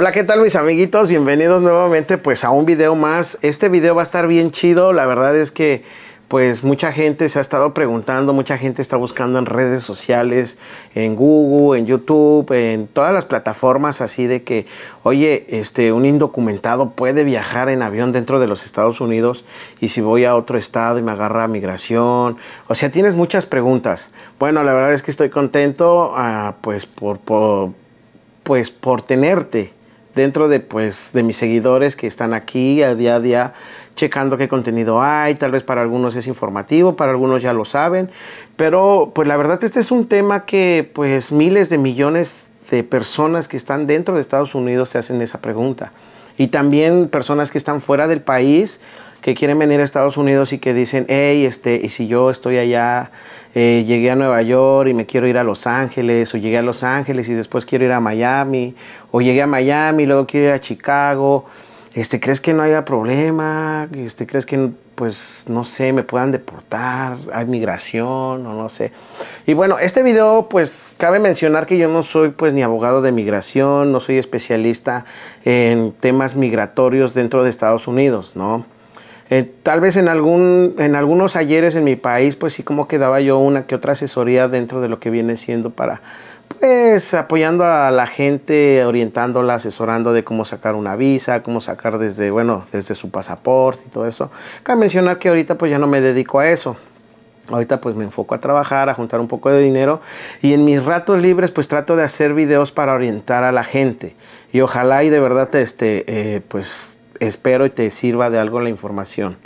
Hola, ¿qué tal mis amiguitos? Bienvenidos nuevamente pues a un video más. Este video va a estar bien chido, la verdad es que pues mucha gente se ha estado preguntando, mucha gente está buscando en redes sociales, en Google, en YouTube, en todas las plataformas así de que, oye, este, un indocumentado puede viajar en avión dentro de los Estados Unidos y si voy a otro estado y me agarra migración, o sea, tienes muchas preguntas. Bueno, la verdad es que estoy contento, ah, pues por, por, pues por tenerte dentro de, pues, de mis seguidores que están aquí a día a día checando qué contenido hay, tal vez para algunos es informativo, para algunos ya lo saben, pero pues la verdad este es un tema que pues miles de millones de personas que están dentro de Estados Unidos se hacen esa pregunta y también personas que están fuera del país que quieren venir a Estados Unidos y que dicen, hey, este, y si yo estoy allá, eh, llegué a Nueva York y me quiero ir a Los Ángeles, o llegué a Los Ángeles y después quiero ir a Miami, o llegué a Miami y luego quiero ir a Chicago, este, ¿crees que no haya problema? Este, ¿Crees que, pues, no sé, me puedan deportar? ¿Hay migración? O no sé. Y bueno, este video, pues, cabe mencionar que yo no soy, pues, ni abogado de migración, no soy especialista en temas migratorios dentro de Estados Unidos, ¿no? Eh, tal vez en, algún, en algunos ayeres en mi país, pues sí como quedaba yo una que otra asesoría dentro de lo que viene siendo para, pues apoyando a la gente, orientándola, asesorando de cómo sacar una visa, cómo sacar desde, bueno, desde su pasaporte y todo eso. Cabe mencionar que ahorita pues ya no me dedico a eso. Ahorita pues me enfoco a trabajar, a juntar un poco de dinero y en mis ratos libres pues trato de hacer videos para orientar a la gente. Y ojalá y de verdad este, eh, pues espero y te sirva de algo la información.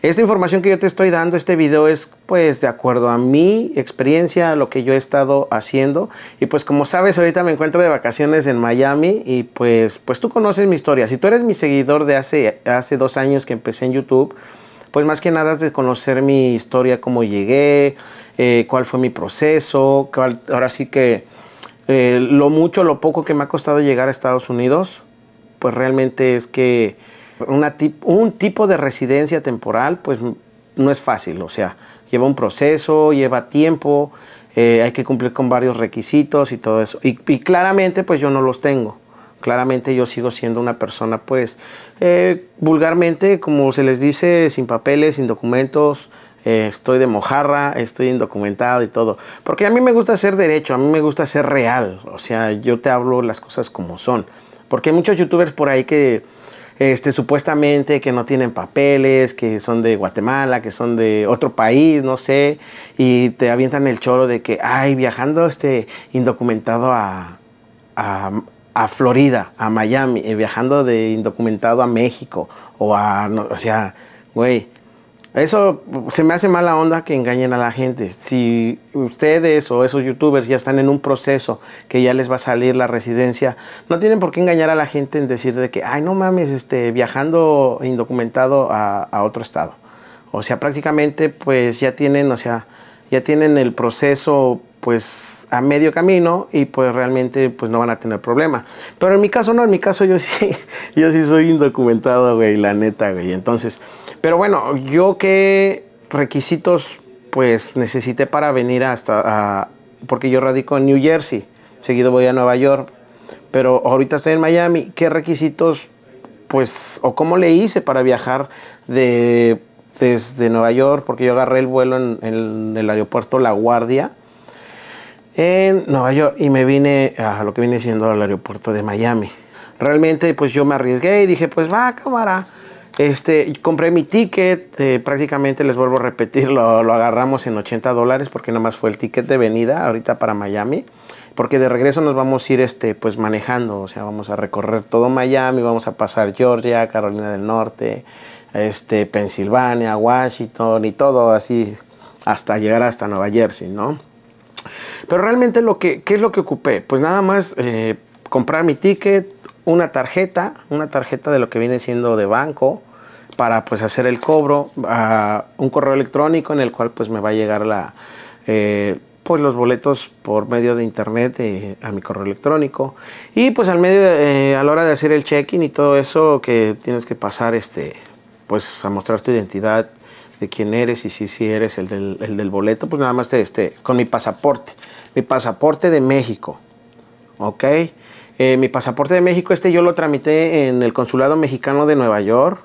Esta información que yo te estoy dando, este video es pues de acuerdo a mi experiencia, a lo que yo he estado haciendo y pues como sabes ahorita me encuentro de vacaciones en Miami y pues, pues tú conoces mi historia. Si tú eres mi seguidor de hace, hace dos años que empecé en YouTube, pues más que nada es de conocer mi historia, cómo llegué, eh, cuál fue mi proceso, ahora sí que eh, lo mucho, lo poco que me ha costado llegar a Estados Unidos, pues realmente es que un tipo de residencia temporal, pues no es fácil, o sea, lleva un proceso, lleva tiempo, eh, hay que cumplir con varios requisitos y todo eso. Y, claramente, pues yo no los tengo. Claramente yo sigo siendo una persona, pues, eh, vulgarmente, como se les dice, sin papeles, sin documentos, eh, estoy de mojarra, estoy indocumentado y todo. Porque a mí me gusta ser derecho, a mí me gusta ser real. O sea, yo te hablo las cosas como son. Porque hay muchos youtubers por ahí que este, supuestamente que no tienen papeles, que son de Guatemala, que son de otro país, no sé, y te avientan el choro de que, ay, viajando este indocumentado a, a, a Florida, a Miami, eh, viajando de indocumentado a México, o a, o sea, güey, eso se me hace mala onda que engañen a la gente. Si ustedes o esos youtubers ya están en un proceso que ya les va a salir la residencia, no tienen por qué engañar a la gente en decir de que, ay, no mames, este, viajando indocumentado a, a otro estado. O sea, prácticamente pues ya tienen, o sea, ya tienen el proceso pues a medio camino y pues realmente pues no van a tener problema. Pero en mi caso no, en mi caso yo sí, yo sí soy indocumentado, güey, la neta, güey. Entonces... Pero bueno, yo qué requisitos pues necesité para venir hasta, porque yo radico en New Jersey, seguido voy a Nueva York, pero ahorita estoy en Miami, ¿qué requisitos pues o cómo le hice para viajar de, desde Nueva York? Porque yo agarré el vuelo en, el aeropuerto La Guardia en Nueva York y me vine a lo que viene siendo al aeropuerto de Miami. Realmente pues yo me arriesgué y dije pues va cámara este, compré mi ticket, eh, prácticamente les vuelvo a repetir, lo, agarramos en 80 dólares porque nada más fue el ticket de venida ahorita para Miami, porque de regreso nos vamos a ir este, pues manejando, o sea, vamos a recorrer todo Miami, vamos a pasar Georgia, Carolina del Norte, este, Pensilvania, Washington y todo así hasta llegar hasta Nueva Jersey, ¿no? Pero realmente lo que, ¿qué es lo que ocupé? Pues nada más eh, comprar mi ticket, una tarjeta, una tarjeta de lo que viene siendo de banco, para pues hacer el cobro a un correo electrónico en el cual pues me va a llegar la eh, pues los boletos por medio de internet eh, a mi correo electrónico y pues al medio eh, a la hora de hacer el check-in y todo eso que tienes que pasar este pues a mostrar tu identidad de quién eres y si, si eres el del, boleto pues nada más te, este, con mi pasaporte mi pasaporte de México ok mi pasaporte de México este yo lo tramité en el consulado mexicano de Nueva York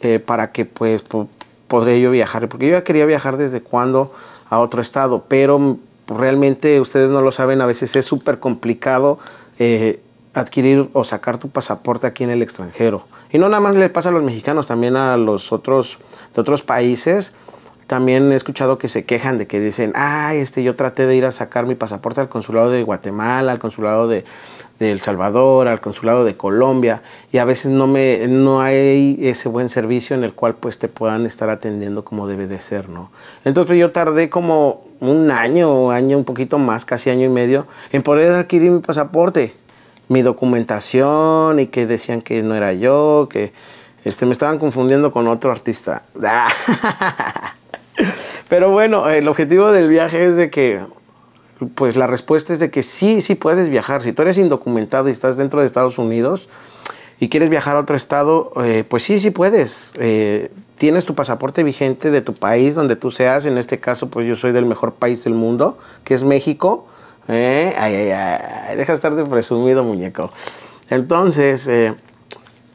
eh, para que pues podré yo viajar, porque yo ya quería viajar desde cuando a otro estado, pero mm, realmente ustedes no lo saben, a veces es súper complicado eh, adquirir o sacar tu pasaporte aquí en el extranjero. Y no nada más le pasa a los mexicanos, también a los otros de otros países. También he escuchado que se quejan de que dicen, ay, este, yo traté de ir a sacar mi pasaporte al consulado de Guatemala, al consulado de, de El Salvador, al consulado de Colombia, y a veces no, me, no hay ese buen servicio en el cual pues te puedan estar atendiendo como debe de ser, ¿no? Entonces pues, yo tardé como un año, año un poquito más, casi año y medio, en poder adquirir mi pasaporte, mi documentación, y que decían que no era yo, que este, me estaban confundiendo con otro artista. Pero bueno, el objetivo del viaje es de que pues la respuesta es de que sí, sí puedes viajar. Si tú eres indocumentado y estás dentro de Estados Unidos y quieres viajar a otro estado, eh, pues sí, sí puedes. Eh, tienes tu pasaporte vigente de tu país, donde tú seas. En este caso, pues yo soy del mejor país del mundo, que es México. Eh, ay, deja de estar de presumido, muñeco. Entonces,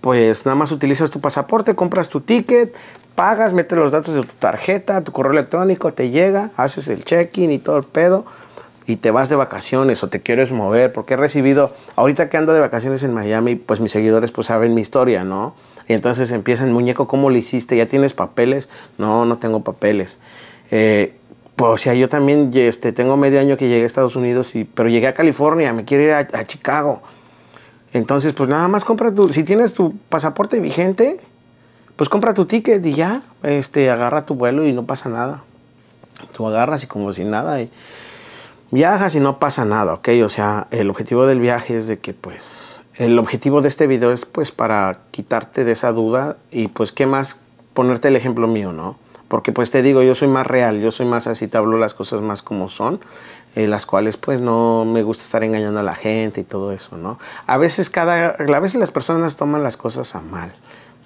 pues nada más utilizas tu pasaporte, compras tu ticket, pagas, metes los datos de tu tarjeta, tu correo electrónico, te llega, haces el check-in y todo el pedo y te vas de vacaciones o te quieres mover, porque he recibido, ahorita que ando de vacaciones en Miami, pues mis seguidores pues saben mi historia, ¿no? Y entonces empiezan, muñeco, ¿cómo lo hiciste? ¿Ya tienes papeles? No, no tengo papeles. Eh, pues o sea, yo también este, tengo medio año que llegué a Estados Unidos, y, pero llegué a California, me quiero ir a, Chicago. Entonces, pues nada más compra tu, si tienes tu pasaporte vigente, pues compra tu ticket y ya, este, agarra tu vuelo y no pasa nada. Tú agarras y como si nada viajas y no pasa nada, ¿ok? O sea, el objetivo del viaje es de que pues el objetivo de este video es pues para quitarte de esa duda y pues qué más ponerte el ejemplo mío, ¿no? Porque pues te digo, yo soy más real, yo soy más así, te hablo las cosas más como son, eh, las cuales pues no me gusta estar engañando a la gente y todo eso, ¿no? A veces cada, a veces las personas toman las cosas a mal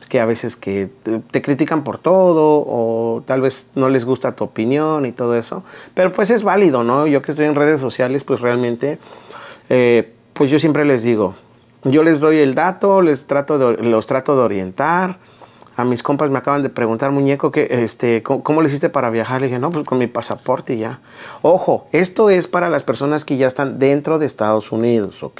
que a veces que te, critican por todo o tal vez no les gusta tu opinión y todo eso. Pero pues es válido, ¿no? Yo que estoy en redes sociales, pues realmente, eh, pues yo siempre les digo, yo les doy el dato, les trato los trato de orientar a mis compas me acaban de preguntar, muñeco, que, este, ¿cómo, lo hiciste para viajar? Le dije, no, pues con mi pasaporte y ya. Ojo, esto es para las personas que ya están dentro de Estados Unidos, ¿ok?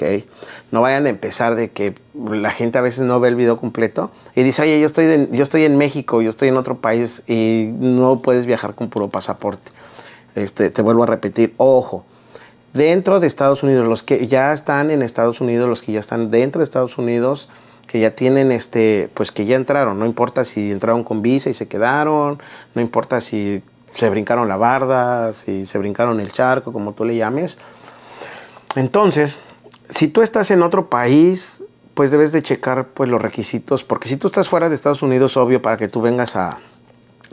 No vayan a empezar de que la gente a veces no ve el video completo y dice, oye, yo estoy, yo estoy en México, yo estoy en otro país y no puedes viajar con puro pasaporte. Este, te vuelvo a repetir, ojo dentro de Estados Unidos, los que ya están en Estados Unidos, los que ya están dentro de Estados Unidos, que ya tienen, este, pues que ya entraron, no importa si entraron con visa y se quedaron, no importa si se brincaron la barda, si se brincaron el charco, como tú le llames. Entonces, si tú estás en otro país, pues debes de checar pues, los requisitos, porque si tú estás fuera de Estados Unidos, obvio, para que tú vengas a,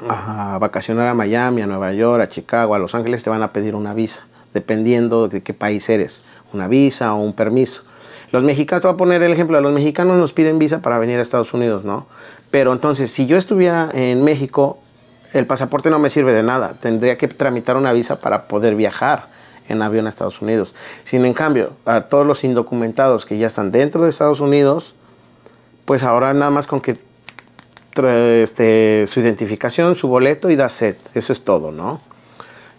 a vacacionar a Miami, a Nueva York, a Chicago, a Los Ángeles, te van a pedir una visa, dependiendo de qué país eres, una visa o un permiso. Los mexicanos, te voy a poner el ejemplo, los mexicanos nos piden visa para venir a Estados Unidos, ¿no? Pero entonces, si yo estuviera en México, el pasaporte no me sirve de nada. Tendría que tramitar una visa para poder viajar en avión a Estados Unidos. Sin en cambio, a todos los indocumentados que ya están dentro de Estados Unidos, pues ahora nada más con que este, su identificación, su boleto y da set. Eso es todo, ¿no?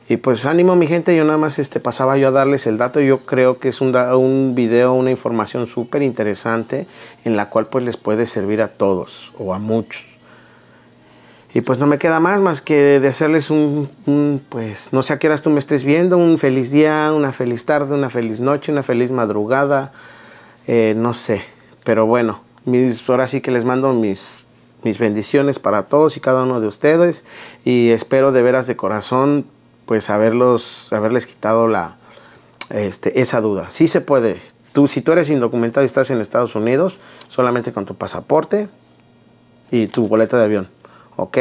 Y pues ánimo mi gente, yo nada más este, pasaba yo a darles el dato, yo creo que es un, un video, una información súper interesante en la cual pues les puede servir a todos o a muchos. Y pues no me queda más más que de hacerles un, pues no sé a qué horas tú me estés viendo, un feliz día, una feliz tarde, una feliz noche, una feliz madrugada, eh, no sé, pero bueno, mis, ahora sí que les mando mis mis bendiciones para todos y cada uno de ustedes y espero de veras de corazón pues haberles quitado la, este, esa duda. Sí se puede. Tú, si tú eres indocumentado y estás en Estados Unidos, solamente con tu pasaporte y tu boleta de avión. ¿Ok?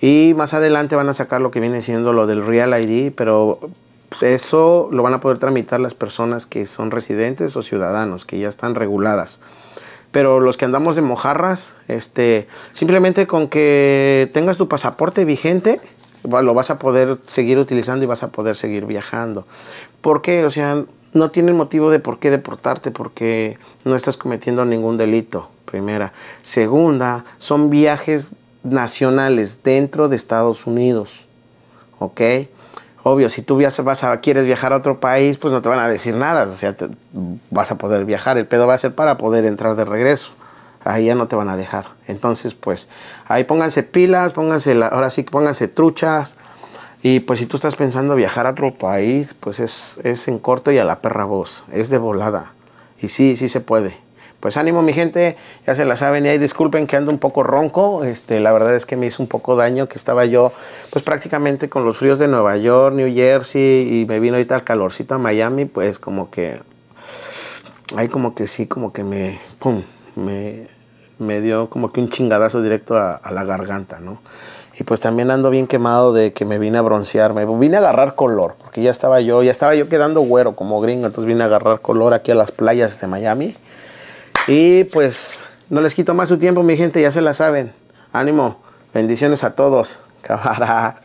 Y más adelante van a sacar lo que viene siendo lo del Real ID, pero pues, eso lo van a poder tramitar las personas que son residentes o ciudadanos, que ya están reguladas. Pero los que andamos de mojarras, este, simplemente con que tengas tu pasaporte vigente, lo vas a poder seguir utilizando y vas a poder seguir viajando. ¿Por qué? O sea, no tienen motivo de por qué deportarte porque no estás cometiendo ningún delito, primera. Segunda, son viajes nacionales dentro de Estados Unidos, ¿ok? Obvio, si tú vas quieres viajar a otro país, pues no te van a decir nada, o sea, vas a poder viajar, el pedo va a ser para poder entrar de regreso, ahí ya no te van a dejar. Entonces, pues ahí pónganse pilas, pónganse, la, ahora sí pónganse truchas. Y pues si tú estás pensando viajar a otro país, pues es, en corto y a la perra voz, es de volada. Y sí, sí se puede. Pues ánimo mi gente, ya se la saben y ahí disculpen que ando un poco ronco, este, la verdad es que me hizo un poco daño que estaba yo pues prácticamente con los fríos de Nueva York, New Jersey y me vino ahorita el calorcito a Miami, pues como que, ahí como que sí, como que me, pum, me, me dio como que un chingadazo directo a, la garganta, ¿no? Y pues también ando bien quemado de que me vine a broncear, me vine a agarrar color, porque ya estaba yo, ya estaba yo quedando güero como gringo, entonces vine a agarrar color aquí a las playas de Miami. Y pues no les quito más su tiempo, mi gente, ya se la saben. Ánimo, bendiciones a todos. Cámara.